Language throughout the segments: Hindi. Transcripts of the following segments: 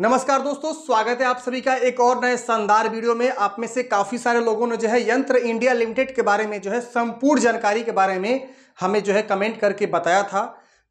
नमस्कार दोस्तों स्वागत है आप सभी का एक और नए शानदार वीडियो में आप में से काफ़ी सारे लोगों ने जो है यंत्र इंडिया लिमिटेड के बारे में जो है संपूर्ण जानकारी के बारे में हमें जो है कमेंट करके बताया था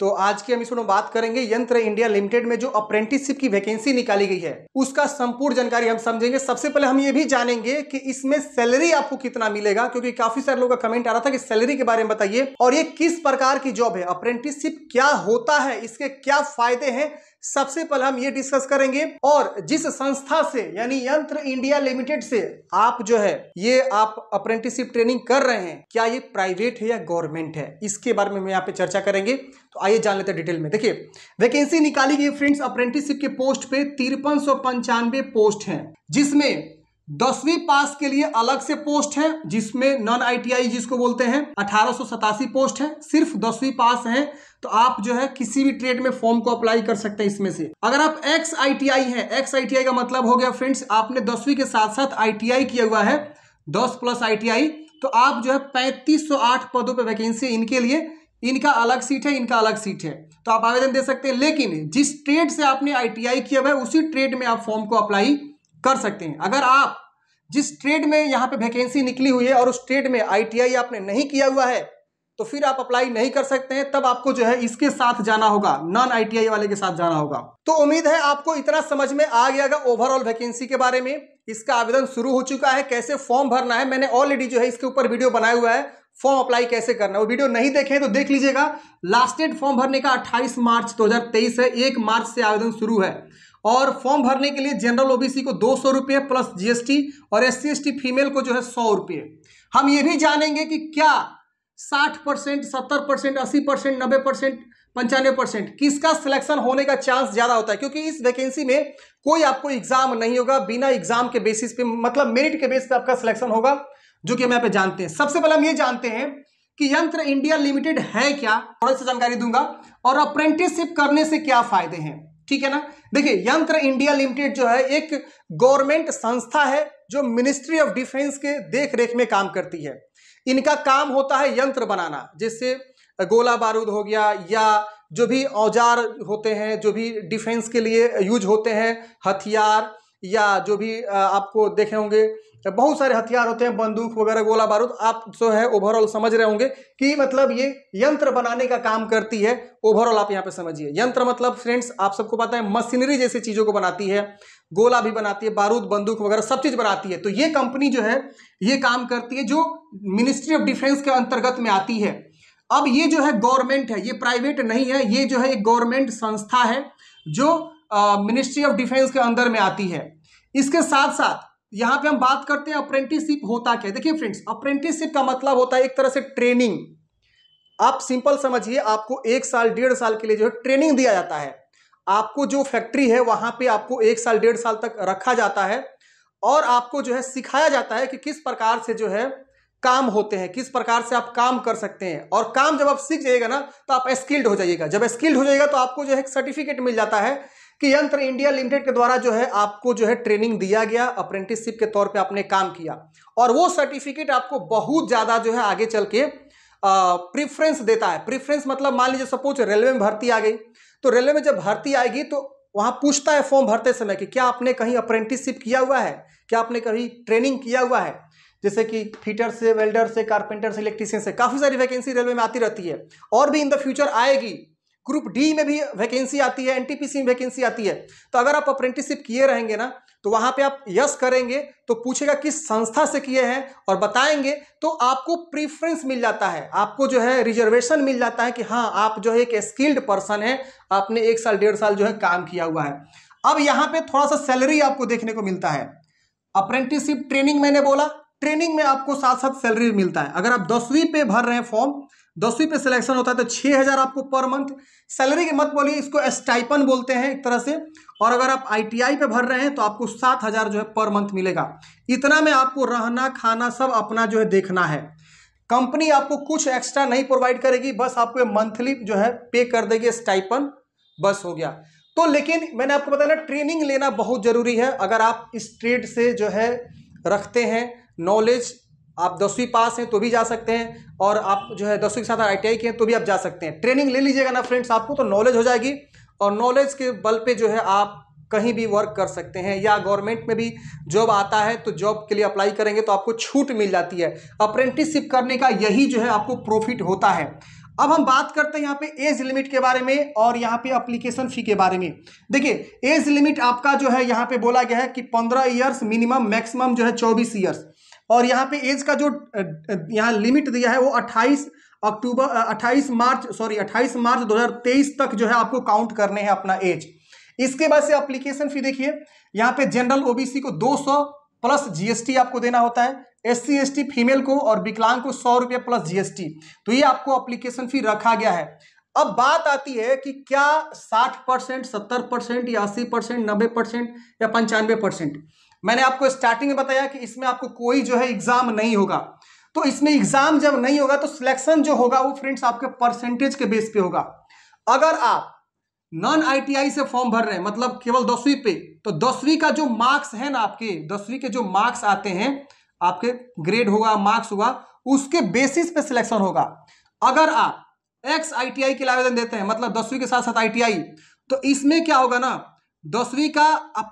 तो आज की हम इस बात करेंगे यंत्र इंडिया लिमिटेड में जो अप्रेंटिसशिप की वैकेंसी निकाली गई है उसका संपूर्ण जानकारी हम समझेंगे सबसे पहले हम ये भी जानेंगे कि इसमें सैलरी आपको कितना मिलेगा क्योंकि काफी सारे लोगों का कमेंट आ रहा था कि सैलरी के बारे में बताइए और ये किस प्रकार की जॉब है अप्रेंटिसशिप क्या होता है इसके क्या फायदे हैं सबसे पहले हम ये डिस्कस करेंगे और जिस संस्था से यानी यंत्र इंडिया लिमिटेड से आप जो है ये आप अप्रेंटिसिप ट्रेनिंग कर रहे हैं क्या ये प्राइवेट है या गवर्नमेंट है इसके बारे में यहाँ पे चर्चा करेंगे तो आइए जान लेते हैं डिटेल में देखिए वैकेंसी निकाली गई फ्रेंड्स अप्रेंटिसिप के पोस्ट पे तिरपन पोस्ट है जिसमें दसवीं पास के लिए अलग से पोस्ट है जिसमें नॉन आईटीआई जिसको बोलते हैं अठारह पोस्ट है सिर्फ दसवीं पास है तो आप जो है किसी भी ट्रेड में फॉर्म को अप्लाई कर सकते हैं इसमें से अगर आप एक्स आईटीआई हैं एक्स आईटीआई का मतलब हो गया फ्रेंड्स आपने दसवीं के साथ साथ आईटीआई किया हुआ है दस प्लस आई तो आप जो है पैंतीस पदों पर वैकेंसी इनके लिए इनका अलग सीट है इनका अलग सीट है तो आप आवेदन दे सकते हैं लेकिन जिस ट्रेड से आपने आई किया हुआ है उसी ट्रेड में आप फॉर्म को अप्लाई कर सकते हैं अगर आप जिस ट्रेड में यहाँ पे वैकेंसी निकली हुई है और उस ट्रेड में आईटीआई आपने नहीं किया हुआ है तो फिर आप अप्लाई नहीं कर सकते हैं तब आपको जो है इसके साथ जाना होगा नॉन आईटीआई वाले के साथ जाना होगा तो उम्मीद है आपको इतना समझ में आ गया होगा ओवरऑल वैकेंसी के बारे में इसका आवेदन शुरू हो चुका है कैसे फॉर्म भरना है मैंने ऑलरेडी जो है इसके ऊपर वीडियो बनाया हुआ है फॉर्म अप्लाई कैसे करना है वो वीडियो नहीं देखे तो देख लीजिएगा लास्ट डेट फॉर्म भरने का अट्ठाईस मार्च दो है एक मार्च से आवेदन शुरू है और फॉर्म भरने के लिए जनरल ओबीसी को दो सौ रुपये प्लस जीएसटी और एस सी फीमेल को जो है सौ रुपये हम ये भी जानेंगे कि क्या साठ परसेंट सत्तर परसेंट अस्सी परसेंट नब्बे परसेंट पंचानवे परसेंट किसका सिलेक्शन होने का चांस ज़्यादा होता है क्योंकि इस वैकेंसी में कोई आपको एग्जाम नहीं होगा बिना एग्जाम के बेसिस पे मतलब मेरिट के बेस पे आपका सिलेक्शन होगा जो कि हम यहाँ पे जानते हैं सबसे पहले हम ये जानते हैं कि यंत्र इंडिया लिमिटेड है क्या थोड़ा सा जानकारी दूंगा और अप्रेंटिसशिप करने से क्या फायदे हैं ठीक है ना देखिए यंत्र इंडिया लिमिटेड जो है एक गवर्नमेंट संस्था है जो मिनिस्ट्री ऑफ डिफेंस के देख रेख में काम करती है इनका काम होता है यंत्र बनाना जैसे गोला बारूद हो गया या जो भी औजार होते हैं जो भी डिफेंस के लिए यूज होते हैं हथियार या जो भी आपको देखे होंगे बहुत सारे हथियार होते हैं बंदूक वगैरह गोला बारूद आप जो है ओवरऑल समझ रहे होंगे कि मतलब ये यंत्र बनाने का काम करती है ओवरऑल आप यहाँ पे समझिए यंत्र मतलब फ्रेंड्स आप सबको पता है मशीनरी जैसी चीज़ों को बनाती है गोला भी बनाती है बारूद बंदूक वगैरह सब चीज़ बनाती है तो ये कंपनी जो है ये काम करती है जो मिनिस्ट्री ऑफ डिफेंस के अंतर्गत में आती है अब ये जो है गवर्नमेंट है ये प्राइवेट नहीं है ये जो है एक गवर्नमेंट संस्था है जो मिनिस्ट्री ऑफ डिफेंस के अंदर में आती है इसके साथ साथ यहाँ पे हम बात करते हैं अप्रेंटिसशिप होता क्या देखिए फ्रेंड्स अप्रेंटिसशिप का मतलब होता है एक तरह से ट्रेनिंग आप सिंपल समझिए आपको एक साल डेढ़ साल के लिए जो है ट्रेनिंग दिया जाता है आपको जो फैक्ट्री है वहां पे आपको एक साल डेढ़ साल तक रखा जाता है और आपको जो है सिखाया जाता है कि किस प्रकार से जो है काम होते हैं किस प्रकार से आप काम कर सकते हैं और काम जब आप सीख जाइएगा ना तो आप स्किल्ड हो जाइएगा जब स्किल्ड हो जाइएगा तो आपको जो है एक सर्टिफिकेट मिल जाता है कि यंत्र इंडिया लिमिटेड के द्वारा जो है आपको जो है ट्रेनिंग दिया गया अप्रेंटिसशिप के तौर पे आपने काम किया और वो सर्टिफिकेट आपको बहुत ज़्यादा जो है आगे चल के प्रिफ्रेंस देता है प्रिफ्रेंस मतलब मान लीजिए सपोज रेलवे में भर्ती आ गई तो रेलवे में जब भर्ती आएगी तो वहाँ पूछता है फॉर्म भरते समय कि क्या आपने कहीं अप्रेंटिसशिप किया हुआ है क्या आपने कहीं ट्रेनिंग किया हुआ है जैसे कि फीटर से वेल्डर से कारपेंटर से इलेक्ट्रीशियन से काफ़ी सारी वैकेंसी रेलवे में आती रहती है और भी इन द फ्यूचर आएगी ग्रुप डी में भी वैकेंसी आती है एनटीपीसी में वैकेंसी आती है तो अगर आप अप्रेंटिसशिप किए रहेंगे ना तो वहां पे आप यस करेंगे तो पूछेगा किस संस्था से किए हैं और बताएंगे तो आपको प्रीफरेंस मिल जाता है आपको जो है रिजर्वेशन मिल जाता है कि हाँ आप जो है एक स्किल्ड पर्सन है आपने एक साल डेढ़ साल जो है काम किया हुआ है अब यहाँ पे थोड़ा सा सैलरी आपको देखने को मिलता है अप्रेंटिसशिप ट्रेनिंग मैंने बोला ट्रेनिंग में आपको साथ साथ सैलरी मिलता है अगर आप दसवीं पे भर रहे हैं फॉर्म दसवीं पे सिलेक्शन होता है तो छः हज़ार आपको पर मंथ सैलरी के मत बोलिए इसको स्टाइपन बोलते हैं एक तरह से और अगर आप आईटीआई पे भर रहे हैं तो आपको सात हज़ार जो है पर मंथ मिलेगा इतना में आपको रहना खाना सब अपना जो है देखना है कंपनी आपको कुछ एक्स्ट्रा नहीं प्रोवाइड करेगी बस आपको मंथली जो है पे कर देगी स्टाइपन बस हो गया तो लेकिन मैंने आपको बताया ना ट्रेनिंग लेना बहुत ज़रूरी है अगर आप इस ट्रेड से जो है रखते हैं नॉलेज आप दसवीं पास हैं तो भी जा सकते हैं और आप जो है दसवीं के साथ आई के हैं तो भी आप जा सकते हैं ट्रेनिंग ले लीजिएगा ना फ्रेंड्स आपको तो नॉलेज हो जाएगी और नॉलेज के बल पे जो है आप कहीं भी वर्क कर सकते हैं या गवर्नमेंट में भी जॉब आता है तो जॉब के लिए अप्लाई करेंगे तो आपको छूट मिल जाती है अप्रेंटिसशिप करने का यही जो है आपको प्रॉफिट होता है अब हम बात करते हैं यहाँ पे एज लिमिट के बारे में और यहाँ पे अप्लीकेशन फ़ी के बारे में देखिए एज लिमिट आपका जो है यहाँ पे बोला गया है कि पंद्रह ईयर्स मिनिमम मैक्सिमम जो है चौबीस ईयर्स और यहाँ पे एज का जो यहाँ लिमिट दिया है वो 28 अक्टूबर 28 मार्च सॉरी 28 मार्च 2023 तक जो है आपको काउंट करने हैं अपना एज इसके बाद से अप्लीकेशन फी देखिए यहाँ पे जनरल ओबीसी को 200 प्लस जीएसटी आपको देना होता है S C S T female को और विकलांग को सौ रुपये प्लस जीएसटी तो ये आपको अप्लीकेशन फी रखा गया है अब बात आती है कि क्या साठ परसेंट सत्तर परसेंट या अस्सी परसेंट नब्बे परसेंट या पंचानवे परसेंट मैंने आपको स्टार्टिंग में बताया कि इसमें आपको कोई जो है एग्जाम नहीं होगा तो इसमें एग्जाम जब नहीं होगा तो सिलेक्शन जो होगा वो फ्रेंड्स आपके परसेंटेज के बेस पे होगा अगर आप नॉन आईटीआई से फॉर्म भर रहे हैं मतलब केवल दसवीं पे तो दसवीं का जो मार्क्स है ना आपके दसवीं के जो मार्क्स आते हैं आपके ग्रेड होगा मार्क्स होगा उसके बेसिस पे सिलेक्शन होगा अगर आप एक्स आईटीआई के लिए आवेदन देते हैं मतलब दसवीं के साथ साथ आईटीआई तो इसमें क्या होगा ना दसवीं का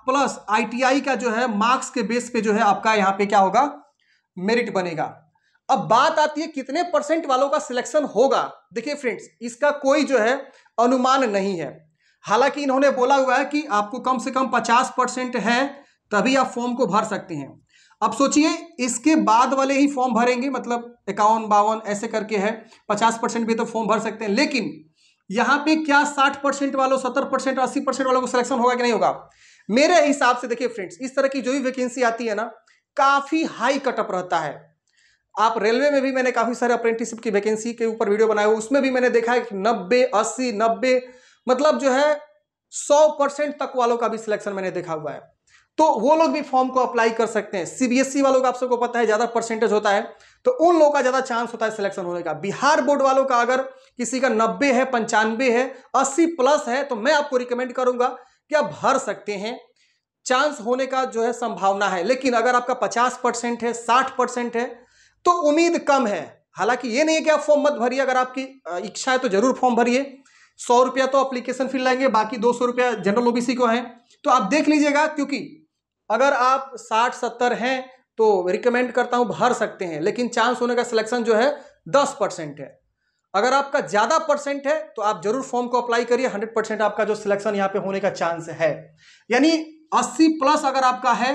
प्लस आईटीआई का जो है मार्क्स के बेस पे जो है आपका यहाँ पे क्या होगा मेरिट बनेगा अब बात आती है कितने परसेंट वालों का सिलेक्शन होगा देखिए फ्रेंड्स इसका कोई जो है अनुमान नहीं है हालांकि इन्होंने बोला हुआ है कि आपको कम से कम पचास परसेंट है तभी आप फॉर्म को भर सकते हैं अब सोचिए इसके बाद वाले ही फॉर्म भरेंगे मतलब इक्यावन बावन ऐसे करके है पचास परसेंट भी तो फॉर्म भर सकते हैं लेकिन यहां पे क्या साठ परसेंट वालों सत्तर परसेंट अस्सी परसेंट वालों को सिलेक्शन होगा कि नहीं होगा मेरे हिसाब से देखिए फ्रेंड्स इस तरह की जो भी वैकेंसी आती है ना काफ़ी हाई कटअप रहता है आप रेलवे में भी मैंने काफ़ी सारे अप्रेंटिसिप की वैकेंसी के ऊपर वीडियो बनाए उसमें भी मैंने देखा है कि नब्बे अस्सी नब्बे मतलब जो है सौ परसेंट तक वालों का भी सिलेक्शन मैंने देखा हुआ है तो वो लोग भी फॉर्म को अप्लाई कर सकते हैं सीबीएसई e वालों का आप सबको पता है ज़्यादा परसेंटेज होता है तो उन लोगों का ज़्यादा चांस होता है सिलेक्शन होने का बिहार बोर्ड वालों का अगर किसी का नब्बे है पंचानवे है अस्सी प्लस है तो मैं आपको रिकमेंड करूंगा कि आप भर सकते हैं चांस होने का जो है संभावना है लेकिन अगर आपका पचास परसेंट है साठ परसेंट है तो उम्मीद कम है हालांकि ये नहीं है कि आप फॉर्म मत भरिए अगर आपकी इच्छा है तो जरूर फॉर्म भरिए सौ रुपया तो अप्लीकेशन फिल लाएंगे बाकी दो सौ रुपया जनरल ओबीसी को है तो आप देख लीजिएगा क्योंकि अगर आप साठ सत्तर हैं तो रिकमेंड करता हूं भर सकते हैं लेकिन चांस होने का सिलेक्शन जो है दस परसेंट है अगर आपका ज़्यादा परसेंट है तो आप जरूर फॉर्म को अप्लाई करिए हंड्रेड परसेंट आपका जो सिलेक्शन यहाँ पे होने का चांस है यानी अस्सी प्लस अगर आपका है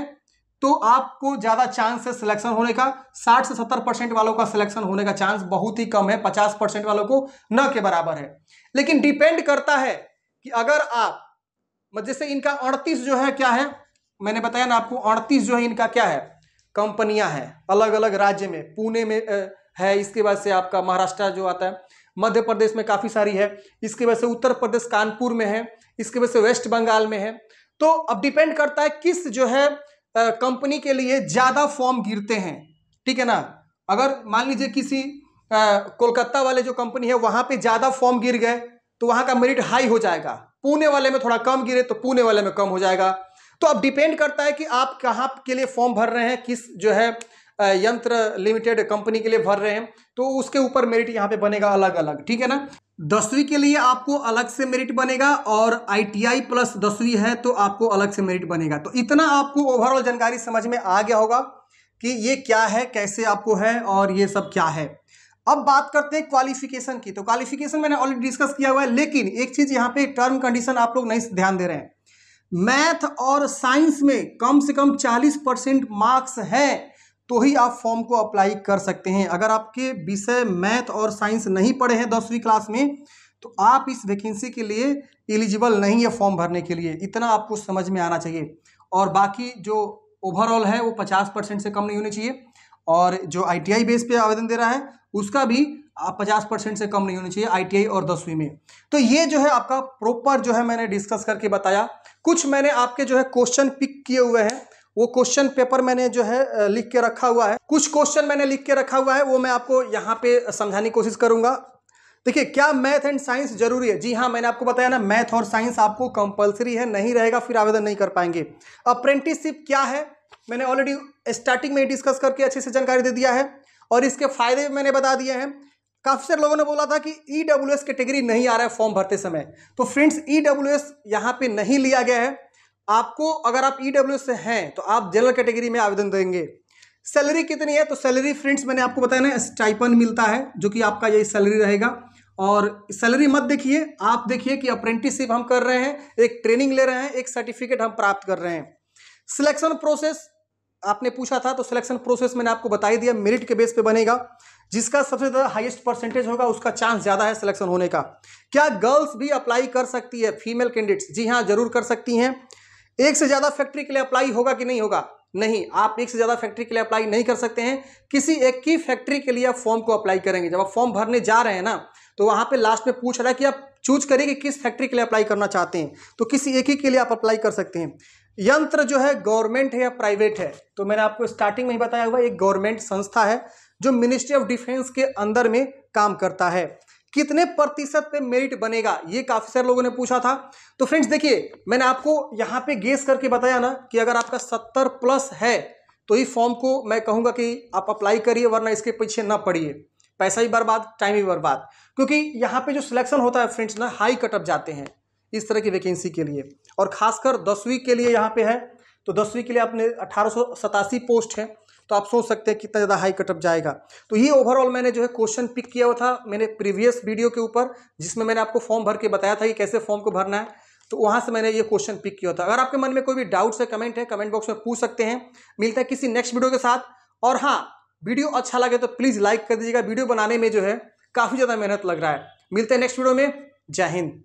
तो आपको ज़्यादा चांस है सिलेक्शन होने का साठ से सत्तर परसेंट वालों का सिलेक्शन होने का चांस बहुत ही कम है पचास परसेंट वालों को न के बराबर है लेकिन डिपेंड करता है कि अगर आप जैसे इनका अड़तीस जो है क्या है मैंने बताया ना आपको अड़तीस जो है इनका क्या है कंपनियां हैं अलग अलग राज्य में पुणे में है इसके बाद से आपका महाराष्ट्र जो आता है मध्य प्रदेश में काफ़ी सारी है इसके वजह से उत्तर प्रदेश कानपुर में है इसके वजह से वेस्ट बंगाल में है तो अब डिपेंड करता है किस जो है कंपनी के लिए ज़्यादा फॉर्म गिरते हैं ठीक है ना अगर मान लीजिए किसी कोलकाता वाले जो कंपनी है वहाँ पे ज़्यादा फॉर्म गिर गए तो वहाँ का मेरिट हाई हो जाएगा पुणे वाले में थोड़ा कम गिरे तो पुणे वाले में कम हो जाएगा तो अब डिपेंड करता है कि आप कहाँ के लिए फॉर्म भर रहे हैं किस जो है यंत्र लिमिटेड कंपनी के लिए भर रहे हैं तो उसके ऊपर मेरिट यहाँ पे बनेगा अलग अलग ठीक है ना दसवीं के लिए आपको अलग से मेरिट बनेगा और आईटीआई प्लस दसवीं है तो आपको अलग से मेरिट बनेगा तो इतना आपको ओवरऑल जानकारी समझ में आ गया होगा कि ये क्या है कैसे आपको है और ये सब क्या है अब बात करते हैं क्वालिफिकेशन की तो क्वालिफिकेशन मैंने ऑलरेडी डिस्कस किया हुआ है लेकिन एक चीज़ यहाँ पे टर्म कंडीशन आप लोग नहीं ध्यान दे रहे हैं मैथ और साइंस में कम से कम 40 परसेंट मार्क्स है तो ही आप फॉर्म को अप्लाई कर सकते हैं अगर आपके विषय मैथ और साइंस नहीं पढ़े हैं दसवीं क्लास में तो आप इस वैकेंसी के लिए एलिजिबल नहीं है फॉर्म भरने के लिए इतना आपको समझ में आना चाहिए और बाकी जो ओवरऑल है वो पचास परसेंट से कम नहीं होनी चाहिए और जो आई बेस पे आवेदन दे रहा है उसका भी पचास परसेंट से कम नहीं होनी चाहिए आईटीआई और दसवीं में तो ये जो है आपका प्रॉपर जो है मैंने डिस्कस करके बताया कुछ मैंने आपके जो है क्वेश्चन पिक किए हुए हैं वो क्वेश्चन पेपर मैंने जो है लिख के रखा हुआ है कुछ क्वेश्चन मैंने लिख के रखा हुआ है वो मैं आपको यहाँ पे समझाने की कोशिश करूंगा देखिए क्या मैथ एंड साइंस जरूरी है जी हाँ मैंने आपको बताया ना मैथ और साइंस आपको कंपलसरी है नहीं रहेगा फिर आवेदन नहीं कर पाएंगे अप्रेंटिसशिप क्या है मैंने ऑलरेडी स्टार्टिंग में डिस्कस करके अच्छे से जानकारी दे दिया है और इसके फायदे भी मैंने बता दिए हैं काफ़ी सारे लोगों ने बोला था कि ई डब्ल्यू एस कैटेगरी नहीं आ रहा है फॉर्म भरते समय तो फ्रेंड्स ई डब्ल्यू एस यहाँ पे नहीं लिया गया है आपको अगर आप ई डब्ल्यू एस से हैं तो आप जनरल कैटेगरी में आवेदन देंगे सैलरी कितनी है तो सैलरी फ्रेंड्स मैंने आपको बताया ना स्टाइपन मिलता है जो कि आपका यही सैलरी रहेगा और सैलरी मत देखिए आप देखिए कि अप्रेंटिसशिप हम कर रहे हैं एक ट्रेनिंग ले रहे हैं एक सर्टिफिकेट हम प्राप्त कर रहे हैं सिलेक्शन प्रोसेस आपने पूछा था तो सिलेक्शन प्रोसेस मैंने आपको बताई दिया मेरिट के बेस पे बनेगा जिसका सबसे ज़्यादा हाईएस्ट परसेंटेज होगा उसका चांस ज़्यादा है सिलेक्शन होने का क्या गर्ल्स भी अप्लाई कर सकती है फीमेल कैंडिडेट्स जी हाँ जरूर कर सकती हैं एक से ज़्यादा फैक्ट्री के लिए अप्लाई होगा कि नहीं होगा नहीं आप एक से ज़्यादा फैक्ट्री के लिए अप्लाई नहीं कर सकते हैं किसी एक की फैक्ट्री के लिए आप फॉर्म को अप्लाई करेंगे जब आप फॉर्म भरने जा रहे हैं ना तो वहां पे लास्ट में पूछ रहा है कि आप चूज करिए कि किस फैक्ट्री के लिए अप्लाई करना चाहते हैं तो किसी एक ही के लिए आप अप्लाई कर सकते हैं यंत्र जो है गवर्नमेंट है या प्राइवेट है तो मैंने आपको स्टार्टिंग में ही बताया हुआ एक गवर्नमेंट संस्था है जो मिनिस्ट्री ऑफ डिफेंस के अंदर में काम करता है कितने प्रतिशत पे मेरिट बनेगा ये काफ़ी सारे लोगों ने पूछा था तो फ्रेंड्स देखिए मैंने आपको यहाँ पे गेस करके बताया ना कि अगर आपका सत्तर प्लस है तो ये फॉर्म को मैं कहूँगा कि आप अप्लाई करिए वरना इसके पीछे ना पड़िए पैसा भी बर्बाद टाइम भी बर्बाद क्योंकि यहाँ पे जो सिलेक्शन होता है फ्रेंड्स ना हाई कटअप जाते हैं इस तरह की वैकेंसी के लिए और खासकर दसवीं के लिए यहाँ पे है तो दसवीं के लिए आपने अठारह पोस्ट है तो आप सोच सकते हैं कितना ज़्यादा हाई कटअप जाएगा तो ये ओवरऑल मैंने जो है क्वेश्चन पिक किया हुआ था मैंने प्रीवियस वीडियो के ऊपर जिसमें मैंने आपको फॉर्म भर के बताया था कि कैसे फॉर्म को भरना है तो वहाँ से मैंने ये क्वेश्चन पिक किया था अगर आपके मन में कोई भी डाउट्स है कमेंट है कमेंट बॉक्स में पूछ सकते हैं मिलता है किसी नेक्स्ट वीडियो के साथ और हाँ वीडियो अच्छा लगे तो प्लीज़ लाइक कर दीजिएगा वीडियो बनाने में जो है काफ़ी ज़्यादा मेहनत लग रहा है मिलते हैं नेक्स्ट वीडियो में जय हिंद